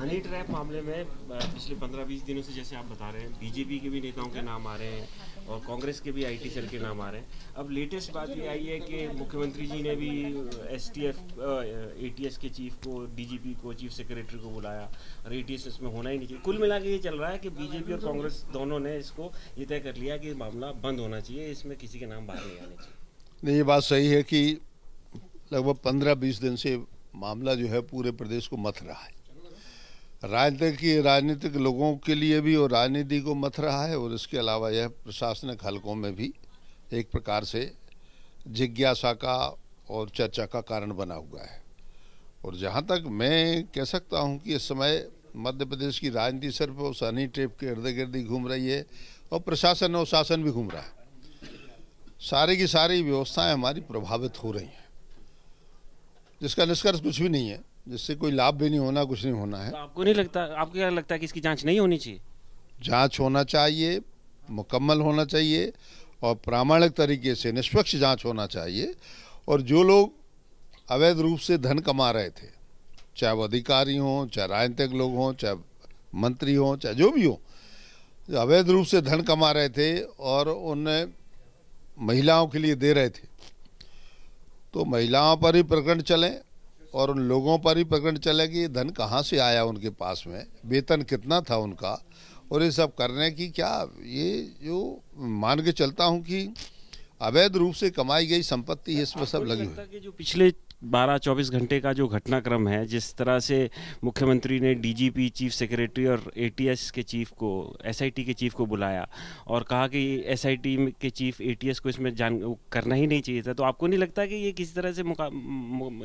honey trap मामले में पिछले पंद्रह बीस दिनों से जैसे आप बता रहे हैं बीजेपी के भी नेताओं के नाम आ रहे हैं और कांग्रेस के भी आईटी सेल के नाम आ रहे हैं अब लेटेस्ट बात ये आई है कि मुख्यमंत्री जी ने भी एसटीएफ एटीएस के चीफ को डीजीपी को चीफ सेक्रेटरी को बुलाया और ए इसमें होना ही नहीं चाहिए कुल मिला के ये चल रहा है कि बीजेपी और कांग्रेस दोनों ने इसको ये तय कर लिया कि मामला बंद होना चाहिए इसमें किसी के नाम बाहर नहीं आने चाहिए नहीं ये बात सही है कि लगभग पंद्रह बीस दिन से मामला जो है पूरे प्रदेश को मत रहा है राजनीति की राजनीतिक लोगों के लिए भी और राजनीति को मथ रहा है और इसके अलावा यह प्रशासनिक हलकों में भी एक प्रकार से जिज्ञासा का और चर्चा का कारण बना हुआ है और जहाँ तक मैं कह सकता हूँ कि इस समय मध्य प्रदेश की राजनीति सिर्फ उस हनी के इर्द गिर्द ही घूम रही है और प्रशासन और शासन भी घूम रहा है सारी की सारी व्यवस्थाएं हमारी प्रभावित हो रही हैं जिसका निष्कर्ष कुछ भी नहीं है जिससे कोई लाभ भी नहीं होना कुछ नहीं होना है तो आपको नहीं लगता आपको क्या लगता है कि इसकी जांच नहीं होनी चाहिए जांच होना चाहिए मुकम्मल होना चाहिए और प्रामाणिक तरीके से निष्पक्ष जांच होना चाहिए और जो लोग अवैध रूप से धन कमा रहे थे चाहे वो अधिकारी हों चाहे राजनीतिक लोग हों चाहे मंत्री हों चाहे जो भी हों अवैध रूप से धन कमा रहे थे और उन्हें महिलाओं के लिए दे रहे थे तो महिलाओं पर ही प्रकरण चलें और उन लोगों पर ही प्रकरण चला कि ये धन कहाँ से आया उनके पास में वेतन कितना था उनका और ये सब करने की क्या ये जो मान के चलता हूँ कि अवैध रूप से कमाई गई संपत्ति इसमें सब लगी हुई जो पिछले 12 24 घंटे का जो घटनाक्रम है जिस तरह से मुख्यमंत्री ने डीजीपी चीफ सेक्रेटरी और एटीएस के चीफ को एसआईटी के चीफ को बुलाया और कहा कि एसआईटी के चीफ एटीएस को इसमें जान करना ही नहीं चाहिए था तो आपको नहीं लगता कि ये किसी तरह से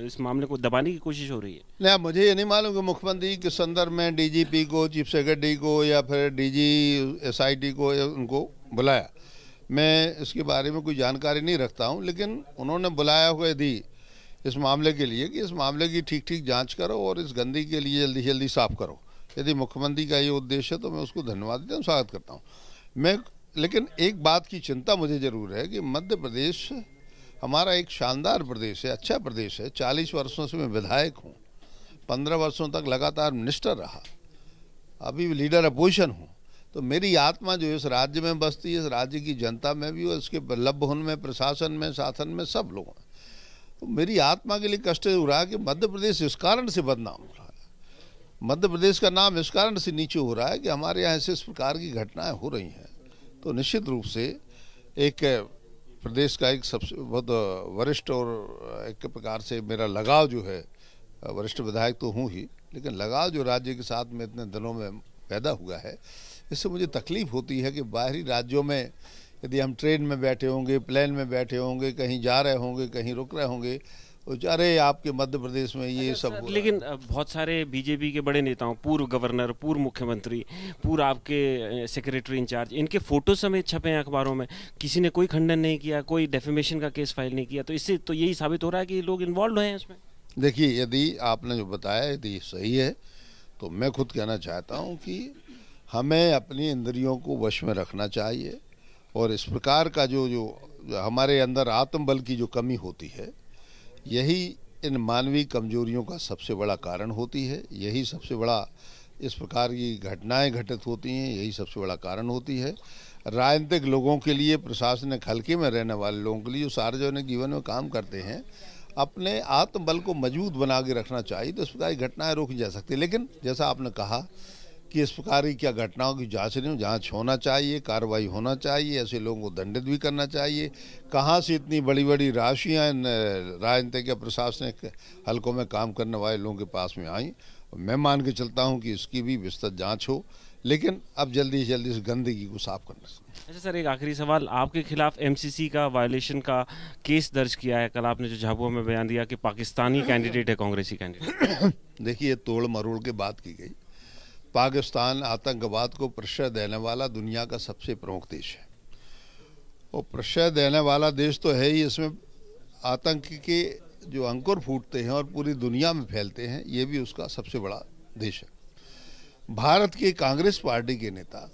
इस मामले को दबाने की कोशिश हो रही है नहीं मुझे ये नहीं मालूम कि मुख्यमंत्री के संदर्भ में डी को चीफ सेक्रेटरी को या फिर डी जी को उनको बुलाया मैं इसके बारे में कोई जानकारी नहीं रखता हूँ लेकिन उन्होंने बुलाया हुआ दी इस मामले के लिए कि इस मामले की ठीक ठीक जांच करो और इस गंदी के लिए जल्दी जल्दी साफ करो यदि मुख्यमंत्री का ये उद्देश्य है तो मैं उसको धन्यवाद देता हूँ स्वागत करता हूँ मैं लेकिन एक बात की चिंता मुझे ज़रूर है कि मध्य प्रदेश हमारा एक शानदार प्रदेश है अच्छा प्रदेश है चालीस वर्षों से मैं विधायक हूँ पंद्रह वर्षों तक लगातार मिनिस्टर रहा अभी लीडर अपोजिशन हूँ तो मेरी आत्मा जो इस राज्य में बसती है इस राज्य की जनता में भी और इसके लभ्य में प्रशासन में शासन में सब लोगों मेरी आत्मा के लिए कष्ट हो रहा है कि मध्य प्रदेश इस कारण से बदनाम हो रहा है मध्य प्रदेश का नाम इस कारण से नीचे हो रहा है कि हमारे यहाँ ऐसे इस प्रकार की घटनाएं हो रही हैं तो निश्चित रूप से एक प्रदेश का एक सबसे बहुत वरिष्ठ और एक प्रकार से मेरा लगाव जो है वरिष्ठ विधायक तो हूँ ही लेकिन लगाव जो राज्य के साथ में इतने दिनों में पैदा हुआ है इससे मुझे तकलीफ होती है कि बाहरी राज्यों में यदि हम ट्रेन में बैठे होंगे प्लेन में बैठे होंगे कहीं जा रहे होंगे कहीं रुक रहे होंगे अरे तो आपके मध्य प्रदेश में ये अच्छा, सब अच्छा, लेकिन बहुत सारे बीजेपी के बड़े नेताओं पूर्व गवर्नर पूर्व मुख्यमंत्री पूर्व आपके सेक्रेटरी इंचार्ज इनके फोटो समेत छपे हैं अखबारों में किसी ने कोई खंडन नहीं किया कोई डेफिमेशन का केस फाइल नहीं किया तो इससे तो यही साबित हो रहा है कि लोग इन्वॉल्व हैं इसमें देखिए यदि आपने जो बताया यदि सही है तो मैं खुद कहना चाहता हूँ कि हमें अपनी इंद्रियों को वश में रखना चाहिए और इस प्रकार का जो जो हमारे अंदर आत्मबल की जो कमी होती है यही इन मानवीय कमजोरियों का सबसे बड़ा कारण होती है यही सबसे बड़ा इस प्रकार की घटनाएं घटित होती हैं यही सबसे बड़ा कारण होती है राजनीतिक लोगों के लिए प्रशासनिक हल्के में रहने वाले लोगों के लिए जो सार्वजनिक जीवन में काम करते हैं अपने आत्मबल को मजबूत बना के रखना चाहिए तो इस प्रकार की घटनाएँ रोकी जा सकती लेकिन जैसा आपने कहा कि इस प्रकार की क्या घटनाओं की जांच नहीं हो जांच होना चाहिए कार्रवाई होना चाहिए ऐसे लोगों को दंडित भी करना चाहिए कहाँ से इतनी बड़ी बड़ी राशियाँ राजनीतिक या प्रशासनिक हलकों में काम करने वाले लोगों के पास में आई मैं मान के चलता हूँ कि इसकी भी विस्तृत जाँच हो लेकिन अब जल्दी से जल्दी इस गंदगी को साफ करना अच्छा सर एक आखिरी सवाल आपके खिलाफ एमसीसी का वायलेशन का केस दर्ज किया है कल आपने जो झाबुआ में बयान दिया कि पाकिस्तानी कैंडिडेट है कांग्रेसी कैंडिडेट देखिए तोड़ मरोड़ के बात की गई पाकिस्तान आतंकवाद को प्रश्रय देने वाला दुनिया का सबसे प्रमुख देश है और प्रश्रय देने वाला देश तो है ही इसमें आतंक के जो अंकुर फूटते हैं और पूरी दुनिया में फैलते हैं ये भी उसका सबसे बड़ा देश है भारत की कांग्रेस पार्टी के नेता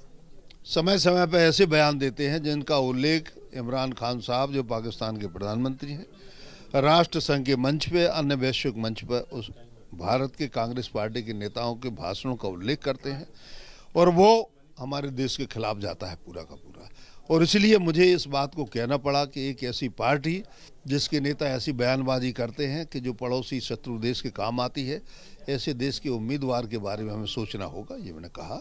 समय समय पर ऐसे बयान देते हैं जिनका उल्लेख इमरान खान साहब जो पाकिस्तान के प्रधानमंत्री हैं राष्ट्र संघ के मंच पर अन्य वैश्विक मंच पर उस भारत के कांग्रेस पार्टी के नेताओं के भाषणों का उल्लेख करते हैं और वो हमारे देश के खिलाफ जाता है पूरा का पूरा और इसलिए मुझे इस बात को कहना पड़ा कि एक ऐसी पार्टी जिसके नेता ऐसी बयानबाजी करते हैं कि जो पड़ोसी शत्रु देश के काम आती है ऐसे देश के उम्मीदवार के बारे में हमें सोचना होगा ये मैंने कहा